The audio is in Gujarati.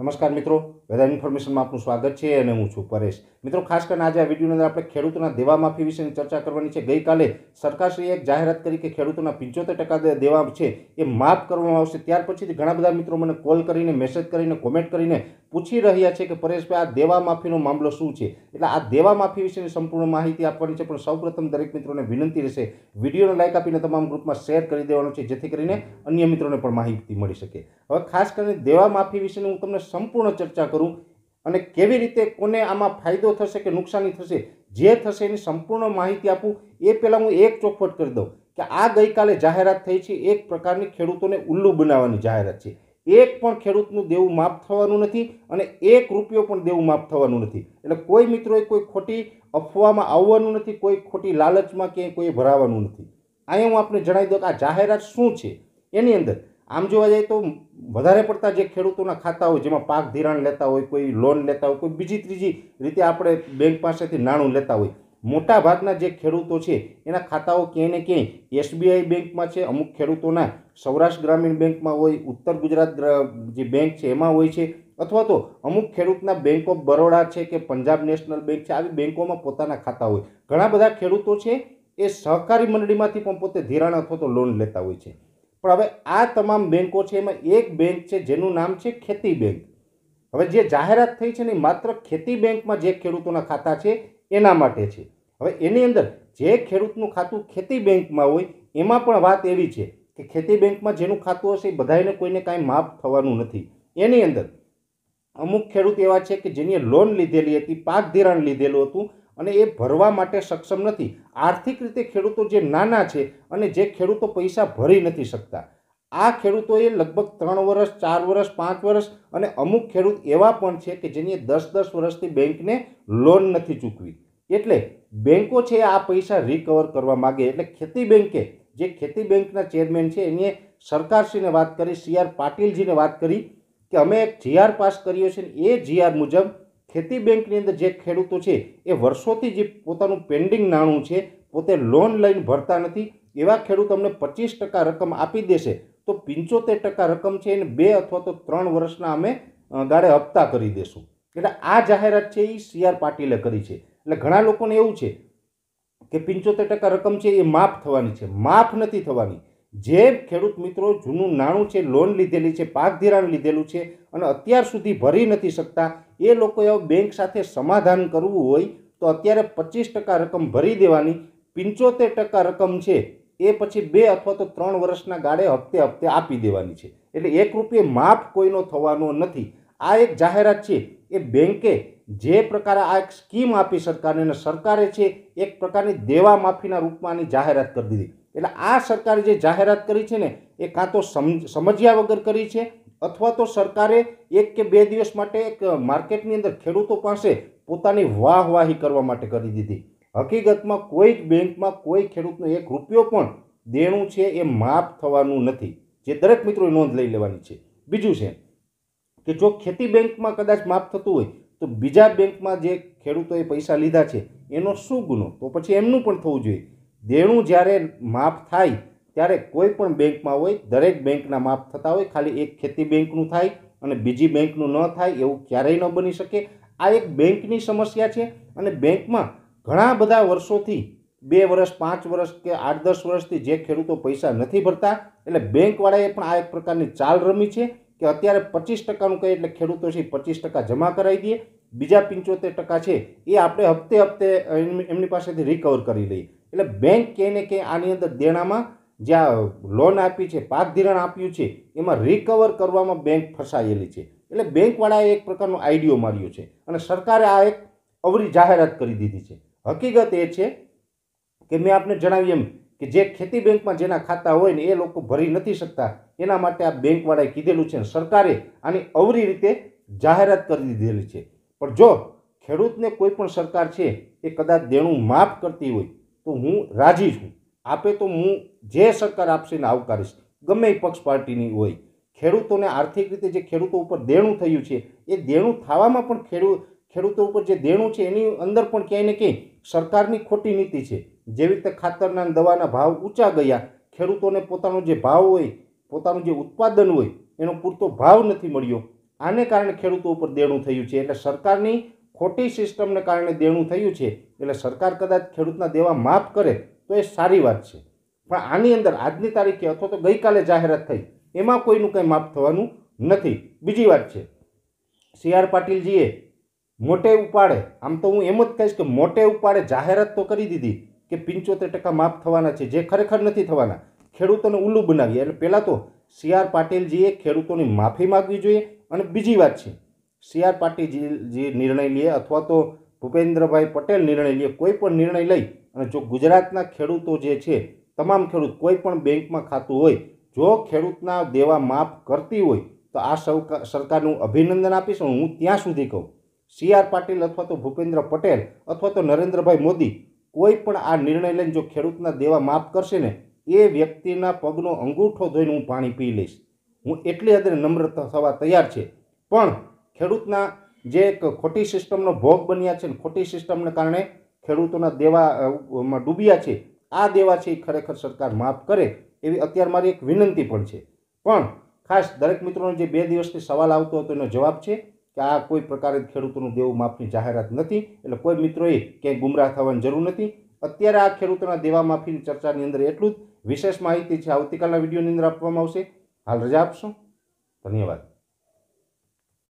નમસ્કાર મિત્રો વેધર ઇન્ફોર્મેશનમાં આપનું સ્વાગત છે અને હું છું પરેશ મિત્રો ખાસ કરીને આજે આ વિડીયોની અંદર આપણે ખેડૂતોના દેવા વિશેની ચર્ચા કરવાની છે ગઈકાલે સરકારશ્રીએ એક જાહેરાત કરી કે ખેડૂતોના પંચોતેર ટકા દેવા છે એ માફ કરવામાં આવશે ત્યાર પછીથી ઘણા બધા મિત્રો મને કોલ કરીને મેસેજ કરીને કોમેન્ટ કરીને પૂછી રહ્યા છે કે પરેશભાઈ આ દેવા માફીનો મામલો શું છે એટલે આ દેવા માફી વિશેની સંપૂર્ણ માહિતી આપવાની છે પણ સૌપ્રથમ દરેક મિત્રોને વિનંતી રહેશે વિડીયોને લાઇક આપીને તમામ ગ્રુપમાં શેર કરી દેવાનો છે જેથી કરીને અન્ય મિત્રોને પણ માહિતી મળી શકે હવે ખાસ કરીને દેવા માફી વિશેની હું તમને સંપૂર્ણ ચર્ચા કરું અને કેવી રીતે કોને આમાં ફાયદો થશે કે નુકસાની થશે જે થશે એની સંપૂર્ણ માહિતી આપું એ પહેલાં હું એક ચોખવટ કરી દઉં કે આ ગઈકાલે જાહેરાત થઈ છે એક પ્રકારની ખેડૂતોને ઉલ્લુ બનાવવાની જાહેરાત છે એક પણ ખેડૂતનું દેવું માફ થવાનું નથી અને એક રૂપિયો પણ દેવું માફ થવાનું નથી એટલે કોઈ મિત્રોએ કોઈ ખોટી અફવામાં આવવાનું નથી કોઈ ખોટી લાલચમાં ક્યાંય કોઈ ભરાવાનું નથી અહીંયા હું આપણે જણાવી દઉં કે આ જાહેરાત શું છે એની અંદર આમ જોવા જાય તો વધારે પડતા જે ખેડૂતોના ખાતા હોય જેમાં પાક ધિરાણ લેતા હોય કોઈ લોન લેતા હોય કોઈ બીજી ત્રીજી રીતે આપણે બેંક પાસેથી નાણું લેતા હોય મોટાભાગના જે ખેડૂતો છે એના ખાતાઓ ક્યાંય ને ક્યાંય એસબીઆઈ બેંકમાં છે અમુક ખેડૂતોના સૌરાષ્ટ્ર ગ્રામીણ બેંકમાં હોય ઉત્તર ગુજરાત જે બેંક છે એમાં હોય છે અથવા તો અમુક ખેડૂતના બેંક ઓફ બરોડા છે કે પંજાબ નેશનલ બેંક છે આવી બેંકોમાં પોતાના ખાતા હોય ઘણા બધા ખેડૂતો છે એ સહકારી મંડળીમાંથી પણ પોતે ધિરાણ અથવા તો લોન લેતા હોય છે પણ હવે આ તમામ બેંકો છે એમાં એક બેંક છે જેનું નામ છે ખેતી બેંક હવે જે જાહેરાત થઈ છે ને માત્ર ખેતી બેંકમાં જે ખેડૂતોના ખાતા છે એના માટે છે હવે એની અંદર જે ખેડૂતનું ખાતું ખેતી બેંકમાં હોય એમાં પણ વાત એવી છે કે ખેતી બેંકમાં જેનું ખાતું હશે એ બધાને કોઈને કાંઈ માફ થવાનું નથી એની અંદર અમુક ખેડૂત એવા છે કે જેની લોન લીધેલી હતી પાક ધિરાણ લીધેલું હતું અને એ ભરવા માટે સક્ષમ નથી આર્થિક રીતે ખેડૂતો જે નાના છે અને જે ખેડૂતો પૈસા ભરી નથી શકતા આ ખેડૂતોએ લગભગ ત્રણ વર્ષ ચાર વર્ષ પાંચ વર્ષ અને અમુક ખેડૂત એવા પણ છે કે જેની દસ દસ વર્ષથી બેંકને લોન નથી ચૂકવી એટલે બેન્કો છે આ પૈસા રિકવર કરવા માગે એટલે ખેતી બેન્કે જે ખેતી બેન્કના ચેરમેન છે એની સરકારશ્રીને વાત કરી સી આર પાટીલજીને વાત કરી કે અમે એક જીઆર પાસ કર્યો છે એ જીઆર મુજબ ખેતી બેંકની અંદર જે ખેડૂતો છે એ વર્ષોથી જે પોતાનું પેન્ડિંગ નાણું છે પોતે લોન લઈને ભરતા નથી એવા ખેડૂત અમને પચીસ ટકા રકમ આપી દેશે તો પંચોતેર ટકા રકમ છે એને બે અથવા તો ત્રણ વર્ષના અમે ગાળે હપ્તા કરી દેશું એટલે આ જાહેરાત છે એ સી આર પાટીલે કરી છે એટલે ઘણા લોકોને એવું છે કે પંચોતેર ટકા રકમ છે એ માફ થવાની છે માફ નથી થવાની જે ખેડૂત મિત્રો જૂનું નાણું છે લોન લીધેલી છે પાક ધિરાણ લીધેલું છે અને અત્યાર સુધી ભરી નથી શકતા એ લોકોએ બેંક સાથે સમાધાન કરવું હોય તો અત્યારે પચીસ ટકા રકમ ભરી દેવાની પંચોતેર ટકા રકમ છે એ પછી બે અથવા તો ત્રણ વર્ષના ગાળે હપ્તે હપ્તે આપી દેવાની છે એટલે એક રૂપિયે માફ કોઈનો થવાનો નથી આ એક જાહેરાત છે એ બેંકે જે પ્રકારે આ એક સ્કીમ આપી સરકારને અને સરકારે છે એક પ્રકારની દેવા માફીના રૂપમાં આની જાહેરાત કરી દીધી એટલે આ સરકારે જે જાહેરાત કરી છે ને એ કાં તો સમજ્યા વગર કરી છે અથવા તો સરકારે એક કે બે દિવસ માટે એક માર્કેટની અંદર ખેડૂતો પાસે પોતાની વાહવાહી કરવા માટે કરી દીધી હકીકતમાં કોઈ જ બેંકમાં કોઈ ખેડૂતનો એક રૂપિયો પણ દેણું છે એ માફ થવાનું નથી જે દરેક મિત્રોએ નોંધ લઈ લેવાની છે બીજું છે કે જો ખેતી બેંકમાં કદાચ માફ થતું હોય તો બીજા બેંકમાં જે ખેડૂતોએ પૈસા લીધા છે એનો શું ગુનો તો પછી એમનું પણ થવું જોઈએ દેણું જ્યારે માફ થાય ત્યારે કોઈ પણ બેંકમાં હોય દરેક બેંકના માફ થતા હોય ખાલી એક ખેતી બેંકનું થાય અને બીજી બેંકનું ન થાય એવું ક્યારેય ન બની શકે આ એક બેંકની સમસ્યા છે અને બેંકમાં ઘણા બધા વર્ષોથી બે વર્ષ પાંચ વર્ષ કે આઠ દસ વર્ષથી જે ખેડૂતો પૈસા નથી ભરતા એટલે બેંકવાળાએ પણ આ એક પ્રકારની ચાલ રમી છે કે અત્યારે પચીસ ટકાનું કહે એટલે ખેડૂતો છે એ પચીસ ટકા જમા કરાવી દઈએ બીજા પંચોતેર ટકા છે એ આપણે હપ્તે હપ્તે એમની પાસેથી રિકવર કરી લઈએ એટલે બેંક કે ને કે આની અંદર દેણામાં જ્યાં લોન આપી છે પાક ધિરાણ આપ્યું છે એમાં રિકવર કરવામાં બેંક ફસાયેલી છે એટલે બેંકવાળાએ એક પ્રકારનો આઈડિયો માર્યો છે અને સરકારે આ એક અવરી જાહેરાત કરી દીધી છે હકીકત એ છે કે મેં આપને જણાવ્યું એમ કે જે ખેતી બેંકમાં જેના ખાતા હોય ને એ લોકો ભરી નથી શકતા એના માટે આ બેંકવાળાએ કીધેલું છે સરકારે આની અવરી રીતે જાહેરાત કરી દીધેલી છે પણ જો ખેડૂતને કોઈ પણ સરકાર છે એ કદાચ દેણું માફ કરતી હોય તો હું રાજી છું આપે તો હું જે સરકાર આપશે ને આવકારીશ ગમે પક્ષ પાર્ટીની હોય ખેડૂતોને આર્થિક રીતે જે ખેડૂતો ઉપર દેણું થયું છે એ દેણું થવામાં પણ ખેડૂત ખેડૂતો ઉપર જે દેણું છે એની અંદર પણ ક્યાંય ને ક્યાંય સરકારની ખોટી નીતિ છે જેવી રીતે ખાતરના દવાના ભાવ ઊંચા ગયા ખેડૂતોને પોતાનો જે ભાવ હોય પોતાનું જે ઉત્પાદન હોય એનો પૂરતો ભાવ નથી મળ્યો આને કારણે ખેડૂતો ઉપર દેણું થયું છે એટલે સરકારની ખોટી સિસ્ટમને કારણે દેણું થયું છે એટલે સરકાર કદાચ ખેડૂતના દેવા માફ કરે તો એ સારી વાત છે પણ આની અંદર આજની તારીખે અથવા તો ગઈકાલે જાહેરાત થઈ એમાં કોઈનું કંઈ માફ થવાનું નથી બીજી વાત છે સી આર પાટીલજીએ મોટે ઉપાડે આમ તો હું એમ જ કહીશ કે મોટે ઉપાડે જાહેરાત તો કરી દીધી કે પંચોતેર ટકા માફ થવાના છે જે ખરેખર નથી થવાના ખેડૂતોને ઉલ્લુ બનાવીએ એટલે પહેલાં તો સી આર પાટીલજીએ ખેડૂતોની માફી માગવી જોઈએ અને બીજી વાત છે સી આર પાટીલજી નિર્ણય લે અથવા તો ભૂપેન્દ્રભાઈ પટેલ નિર્ણય લે કોઈ પણ નિર્ણય લઈ અને જો ગુજરાતના ખેડૂતો જે છે તમામ ખેડૂત કોઈ પણ બેંકમાં ખાતું હોય જો ખેડૂતના દેવા માફ કરતી હોય તો આ સૌ સરકારનું અભિનંદન આપીશ હું ત્યાં સુધી કહું સી આર પાટીલ અથવા તો ભૂપેન્દ્ર પટેલ અથવા તો નરેન્દ્રભાઈ મોદી કોઈ પણ આ નિર્ણય લઈને જો ખેડૂતના દેવા માફ કરશે ને એ વ્યક્તિના પગનો અંગૂઠો ધોઈને હું પાણી પી લઈશ હું એટલી હદે નમ્ર થવા તૈયાર છે પણ ખેડૂતના જે એક ખોટી સિસ્ટમનો ભોગ બન્યા છે ને ખોટી સિસ્ટમને કારણે ખેડૂતોના દેવામાં ડૂબ્યા છે આ દેવા છે એ ખરેખર સરકાર માફ કરે એવી અત્યારે મારી એક વિનંતી પણ છે પણ ખાસ દરેક મિત્રોનો જે બે દિવસથી સવાલ આવતો હતો એનો જવાબ છે કે આ કોઈ પ્રકારે ખેડૂતોનું દેવું માફની જાહેરાત નથી એટલે કોઈ મિત્રોએ ક્યાંય ગુમરાહ થવાની જરૂર નથી અત્યારે આ ખેડૂતોના દેવા માફીની ચર્ચાની અંદર એટલું જ વિશેષ માહિતી છે આવતીકાલના વિડીયોની અંદર આપવામાં આવશે હાલ રજા આપશું ધન્યવાદ